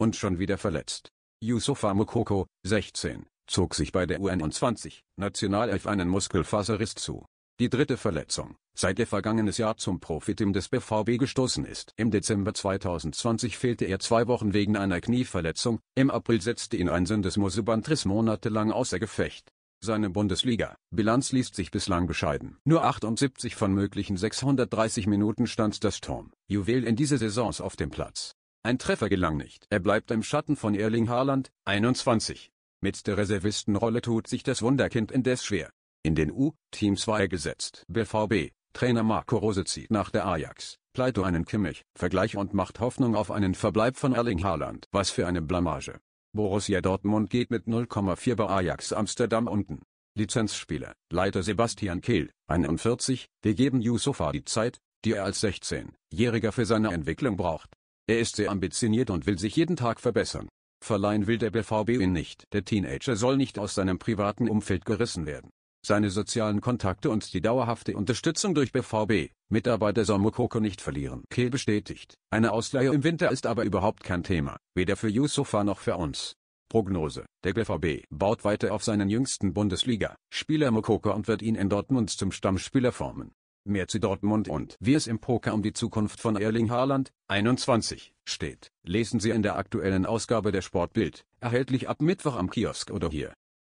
und schon wieder verletzt. Yusufa Mukoko, 16, zog sich bei der u 20 Nationalelf einen Muskelfaserriss zu. Die dritte Verletzung, seit er vergangenes Jahr zum Profiteam des BVB gestoßen ist. Im Dezember 2020 fehlte er zwei Wochen wegen einer Knieverletzung, im April setzte ihn ein Syndesmosebandriss monatelang außer Gefecht. Seine Bundesliga-Bilanz liest sich bislang bescheiden. Nur 78 von möglichen 630 Minuten stand das Sturm-Juwel in dieser Saison auf dem Platz. Ein Treffer gelang nicht. Er bleibt im Schatten von Erling Haaland, 21. Mit der Reservistenrolle tut sich das Wunderkind indes schwer. In den U-Teams war er gesetzt. BVB, Trainer Marco Rose zieht nach der Ajax, Pleito einen Kimmich, Vergleich und macht Hoffnung auf einen Verbleib von Erling Haaland. Was für eine Blamage. Borussia Dortmund geht mit 0,4 bei Ajax Amsterdam unten. Lizenzspieler, Leiter Sebastian Kehl, 41, wir geben Yusufa die Zeit, die er als 16-Jähriger für seine Entwicklung braucht. Er ist sehr ambitioniert und will sich jeden Tag verbessern. Verleihen will der BVB ihn nicht. Der Teenager soll nicht aus seinem privaten Umfeld gerissen werden. Seine sozialen Kontakte und die dauerhafte Unterstützung durch BVB, Mitarbeiter soll Mokoko nicht verlieren. Kehl bestätigt, eine Ausleihe im Winter ist aber überhaupt kein Thema, weder für Yusufa noch für uns. Prognose, der BVB baut weiter auf seinen jüngsten Bundesliga-Spieler Mokoko und wird ihn in Dortmund zum Stammspieler formen. Mehr zu Dortmund und wie es im Poker um die Zukunft von Erling Haaland, 21, steht, lesen Sie in der aktuellen Ausgabe der Sportbild, erhältlich ab Mittwoch am Kiosk oder hier.